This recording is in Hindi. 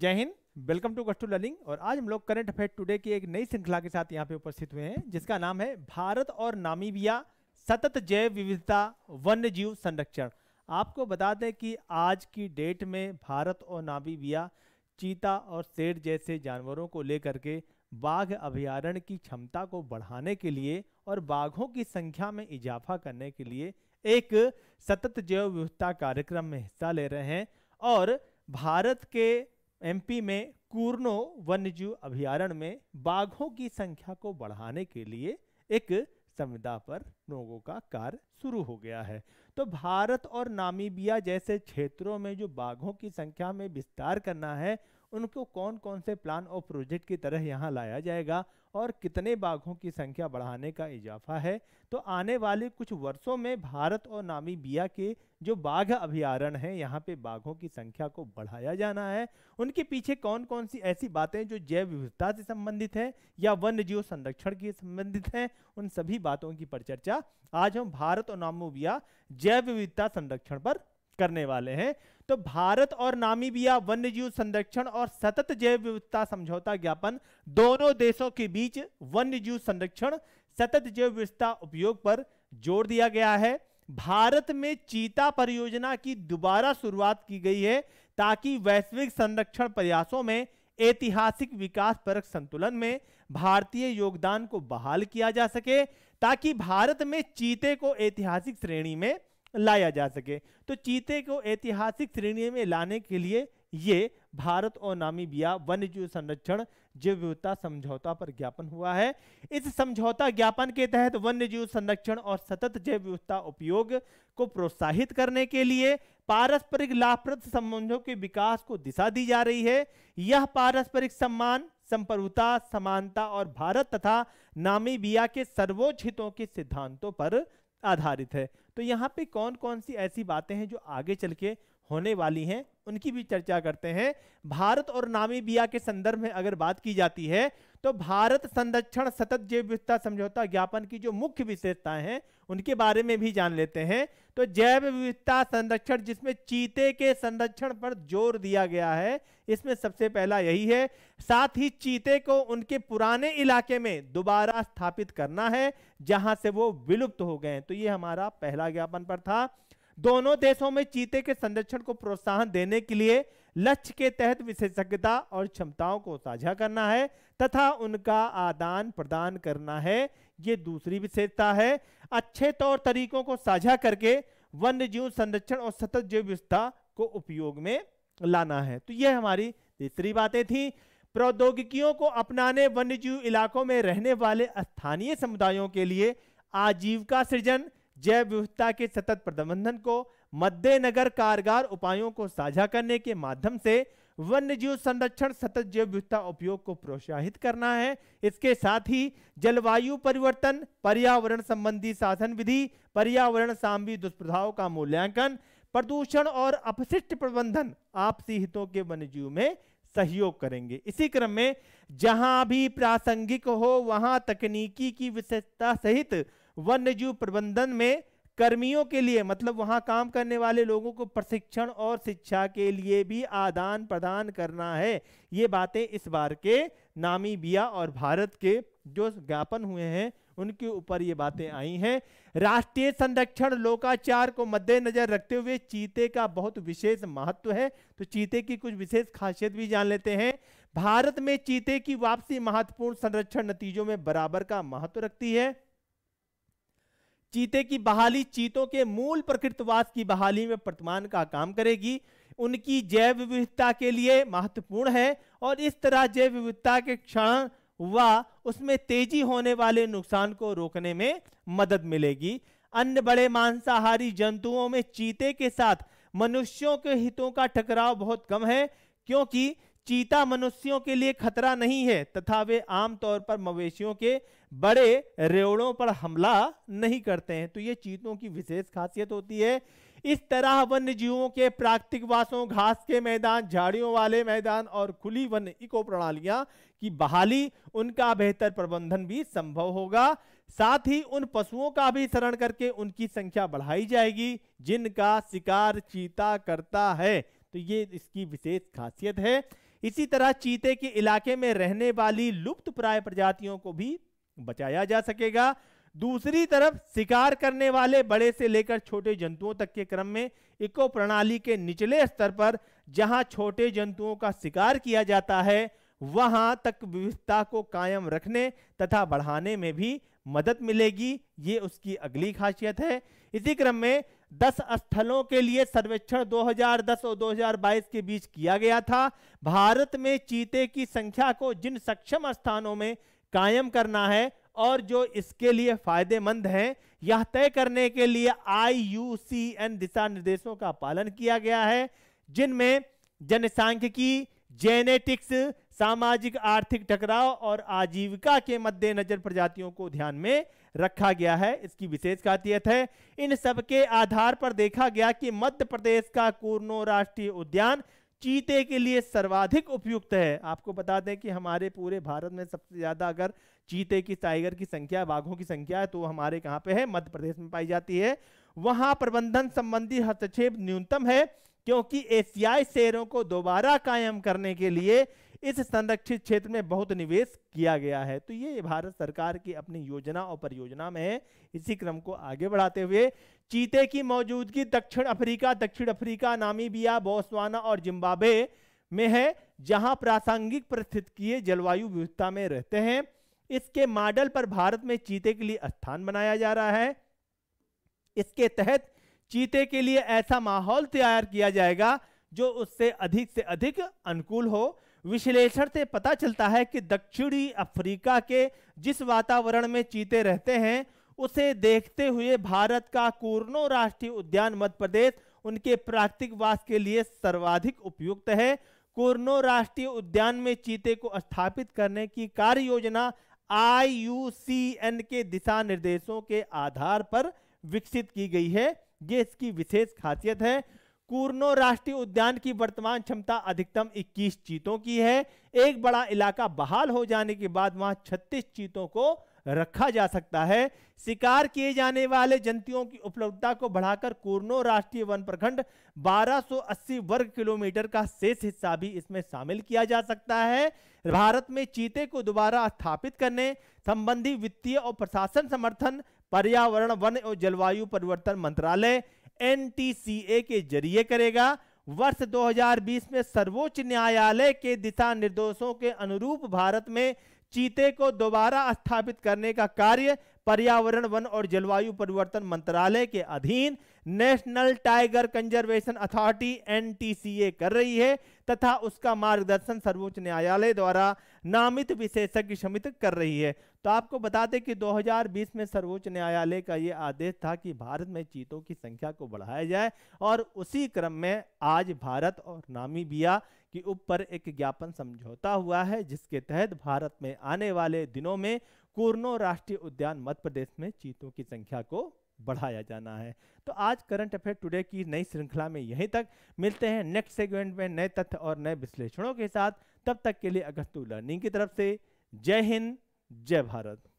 जय हिंद वेलकम टू कस्टू लर्निंग और आज हम लोग करंट अफेयर टुडे की एक नई श्रृंखला के साथ यहाँ पे उपस्थित हुए हैं जिसका नाम है भारत और नामीबिया सतत जैव विविधता वन्य जीव संरक्षण आपको बता दें कि आज की डेट में भारत और नामीबिया चीता और शेर जैसे जानवरों को लेकर के बाघ अभयारण्य की क्षमता को बढ़ाने के लिए और बाघों की संख्या में इजाफा करने के लिए एक सतत जैव विविधता कार्यक्रम में हिस्सा ले रहे हैं और भारत के एमपी में कूर्नो वन्यजीव अभ्यारण में बाघों की संख्या को बढ़ाने के लिए एक संविदा पर लोगों का कार्य शुरू हो गया है तो भारत और नामीबिया जैसे क्षेत्रों में जो बाघों की संख्या में विस्तार करना है उनको कौन कौन से प्लान और प्रोजेक्ट की तरह यहाँ लाया जाएगा और कितने बाघों की संख्या बढ़ाने का इजाफा है तो आने वाले कुछ वर्षों में भारत और नामीबिया के जो बाघ अभ्यारण है यहाँ पे बाघों की संख्या को बढ़ाया जाना है उनके पीछे कौन कौन सी ऐसी बातें जो जैव विविधता से संबंधित है या वन्य जीव संरक्षण की संबंधित हैं उन सभी बातों की परिचर्चा आज हम भारत और नामोबिया जैव विविधता संरक्षण पर करने वाले हैं तो भारत और नामीबिया वन्य जीव संरक्षण और सतत जैव विविधता समझौता ज्ञापन दोनों देशों के बीच वन्य जीव संरक्षण सतत जैव विविधता उपयोग पर जोर दिया गया है भारत में चीता परियोजना की दोबारा शुरुआत की गई है ताकि वैश्विक संरक्षण प्रयासों में ऐतिहासिक विकास परक संतुलन में भारतीय योगदान को बहाल किया जा सके ताकि भारत में चीते को ऐतिहासिक श्रेणी में लाया जा सके तो चीते को ऐतिहासिक श्रेणी में लाने के लिए ये भारत और नामीबिया वन्यजीव संरक्षण जीव विविधता समझौता पर ज्ञापन हुआ है इस समझौता ज्ञापन के तहत वन्यजीव संरक्षण और सतत जैव विविधता उपयोग को प्रोत्साहित करने के लिए पारस्परिक लाभप्रद संबंधों के विकास को दिशा दी जा रही है यह पारस्परिक सम्मान संप्रभुता समानता और भारत तथा नामीबिया के सर्वोच्च हितों के सिद्धांतों पर आधारित है तो यहाँ पे कौन कौन सी ऐसी बातें हैं जो आगे चल के होने वाली हैं उनकी भी चर्चा करते हैं भारत और नामीबिया के संदर्भ में अगर बात की जाती है तो भारत संरक्षण सतत जैव विविधता समझौता ज्ञापन की जो मुख्य विशेषताएं हैं उनके बारे में भी जान लेते हैं तो जैव विविधता संरक्षण जिसमें चीते के संरक्षण पर जोर दिया गया है इसमें सबसे पहला यही है साथ ही चीते को उनके पुराने इलाके में दोबारा स्थापित करना है जहां से वो विलुप्त हो गए तो ये हमारा पहला ज्ञापन पर था दोनों देशों में चीते के संरक्षण को प्रोत्साहन देने के लिए लक्ष्य के तहत विशेषज्ञता और क्षमताओं को साझा करना है तथा उनका आदान प्रदान करना है ये दूसरी विशेषता है अच्छे तौर तरीकों को साझा करके वन्य जीव संरक्षण और सतत जीव विवस्था को उपयोग में लाना है तो यह हमारी तीसरी बातें थी प्रौद्योगिकियों को अपनाने वन्य जीव इलाकों में रहने वाले स्थानीय समुदायों के लिए आजीविका सृजन जैव विविधता के सतत प्रबंधन को मद्देनगर कारगर उपायों को साझा करने के माध्यम से वन्य जीव संरक्षण सतत जैव विविधता उपयोग को प्रोत्साहित करना है इसके साथ ही जलवायु परिवर्तन पर्यावरण संबंधी साधन विधि पर्यावरण सामी दुष्प्रभाव का मूल्यांकन प्रदूषण और अपशिष्ट प्रबंधन आपसी हितों के वन्य जीव में सहयोग करेंगे इसी क्रम में जहां भी प्रासंगिक हो वहां तकनीकी की विशेषता सहित वन्य जीव प्रबंधन में कर्मियों के लिए मतलब वहां काम करने वाले लोगों को प्रशिक्षण और शिक्षा के लिए भी आदान प्रदान करना है ये बातें इस बार के नामीबिया और भारत के जो ज्ञापन हुए हैं उनके ऊपर ये बातें आई हैं राष्ट्रीय संरक्षण लोकाचार को मद्देनजर रखते हुए चीते का बहुत विशेष महत्व है तो चीते की कुछ विशेष खासियत भी जान लेते हैं भारत में चीते की वापसी महत्वपूर्ण संरक्षण नतीजों में बराबर का महत्व रखती है चीते की बहाली चीतों के मूल प्रकृतवास की बहाली में वर्तमान का काम करेगी उनकी जैव विविधता के लिए महत्वपूर्ण है और इस तरह जैव विविधता के क्षण व उसमें तेजी होने वाले नुकसान को रोकने में मदद मिलेगी अन्य बड़े मांसाहारी जंतुओं में चीते के साथ मनुष्यों के हितों का टकराव बहुत कम है क्योंकि चीता मनुष्यों के लिए खतरा नहीं है तथा वे आमतौर पर मवेशियों के बड़े रेवड़ों पर हमला नहीं करते हैं तो ये चीतों की विशेष खासियत होती है इस तरह वन्य जीवों के प्राकृतिक वासों घास के मैदान झाड़ियों वाले मैदान और खुली वन्य इको प्रणालियां की बहाली उनका बेहतर प्रबंधन भी संभव होगा साथ ही उन पशुओं का भी शरण करके उनकी संख्या बढ़ाई जाएगी जिनका शिकार चीता करता है तो ये इसकी विशेष खासियत है इसी तरह चीते के इलाके में रहने वाली लुप्त प्राय प्रजातियों को भी बचाया जा सकेगा दूसरी तरफ शिकार करने वाले बड़े से लेकर छोटे जंतुओं तक के क्रम में इको प्रणाली के निचले स्तर पर जहां छोटे जंतुओं का शिकार किया जाता है वहां तक विविधता को कायम रखने तथा बढ़ाने में भी मदद मिलेगी ये उसकी अगली खासियत है इसी क्रम में दस स्थलों के लिए सर्वेक्षण 2010 और 2022 के बीच किया गया था भारत में चीते की संख्या को जिन सक्षम स्थानों में कायम करना है और जो इसके लिए फायदेमंद हैं यह तय करने के लिए आई दिशा निर्देशों का पालन किया गया है जिनमें जनसांख्यिकी जेनेटिक्स सामाजिक आर्थिक टकराव और आजीविका के मद्देनजर प्रजातियों को ध्यान में रखा गया है इसकी विशेष खासियत है इन सब के आधार पर देखा गया कि मध्य प्रदेश का कूर्नो राष्ट्रीय उद्यान चीते के लिए सर्वाधिक उपयुक्त है आपको बता दें कि हमारे पूरे भारत में सबसे ज़्यादा अगर चीते की टाइगर की संख्या बाघों की संख्या है तो हमारे कहाँ पे है मध्य प्रदेश में पाई जाती है वहां प्रबंधन संबंधी हस्तक्षेप न्यूनतम है क्योंकि एशियाई शेरों को दोबारा कायम करने के लिए इस संरक्षित क्षेत्र में बहुत निवेश किया गया है तो ये भारत सरकार की अपनी योजना और परियोजना में है इसी क्रम को आगे बढ़ाते हुए चीते की मौजूदगी दक्षिण अफ्रीका दक्षिण अफ्रीका नामीबिया बोस्वाना और जिम्बाब्वे में है जहां प्रासंगिक परिस्थितिकीय जलवायु विविधता में रहते हैं इसके मॉडल पर भारत में चीते के लिए स्थान बनाया जा रहा है इसके तहत चीते के लिए ऐसा माहौल तैयार किया जाएगा जो उससे अधिक से अधिक अनुकूल हो विश्लेषण से पता चलता है कि दक्षिणी अफ्रीका के जिस वातावरण में चीते रहते हैं उसे देखते हुए भारत का कूर्नो राष्ट्रीय उद्यान मध्य प्रदेश उनके प्राकृतिक वास के लिए सर्वाधिक उपयुक्त है कोर्नो राष्ट्रीय उद्यान में चीते को स्थापित करने की कार्य योजना आई के दिशा निर्देशों के आधार पर विकसित की गई है ये इसकी विशेष खासियत है कूर्नो राष्ट्रीय उद्यान की वर्तमान क्षमता अधिकतम 21 चीतों की है एक बड़ा इलाका बहाल हो जाने के बाद वहां 36 चीतों को रखा जा सकता है शिकार किए जाने वाले जंतुओं की उपलब्धता को बढ़ाकर कूर्नो राष्ट्रीय वन प्रखंड 1280 वर्ग किलोमीटर का शेष हिस्सा भी इसमें शामिल किया जा सकता है भारत में चीते को दोबारा स्थापित करने संबंधी वित्तीय और प्रशासन समर्थन पर्यावरण वन और जलवायु परिवर्तन मंत्रालय एन के जरिए करेगा वर्ष 2020 में सर्वोच्च न्यायालय के दिशा निर्देशों के अनुरूप भारत में चीते को दोबारा स्थापित करने का कार्य पर्यावरण वन और जलवायु परिवर्तन मंत्रालय के अधीन नेशनल टाइगर कंजर्वेशन अथॉरिटी एन कर रही है तथा उसका मार्गदर्शन सर्वोच्च न्यायालय द्वारा नामित विशेषज्ञ समिति कर रही है तो आपको बता दें कि 2020 में सर्वोच्च न्यायालय का ये आदेश था कि भारत में चीतों की संख्या को बढ़ाया जाए और उसी क्रम में आज भारत और नामीबिया के ऊपर एक ज्ञापन समझौता हुआ है जिसके तहत भारत में आने वाले दिनों में कोरनो राष्ट्रीय उद्यान मध्य प्रदेश में चीतों की संख्या को बढ़ाया जाना है तो आज करंट अफेयर टुडे की नई श्रृंखला में यहीं तक मिलते हैं नेक्स्ट सेगमेंट में नए तथ्य और नए विश्लेषणों के साथ तब तक के लिए अगस्तु लर्निंग की तरफ से जय हिंद जय भारत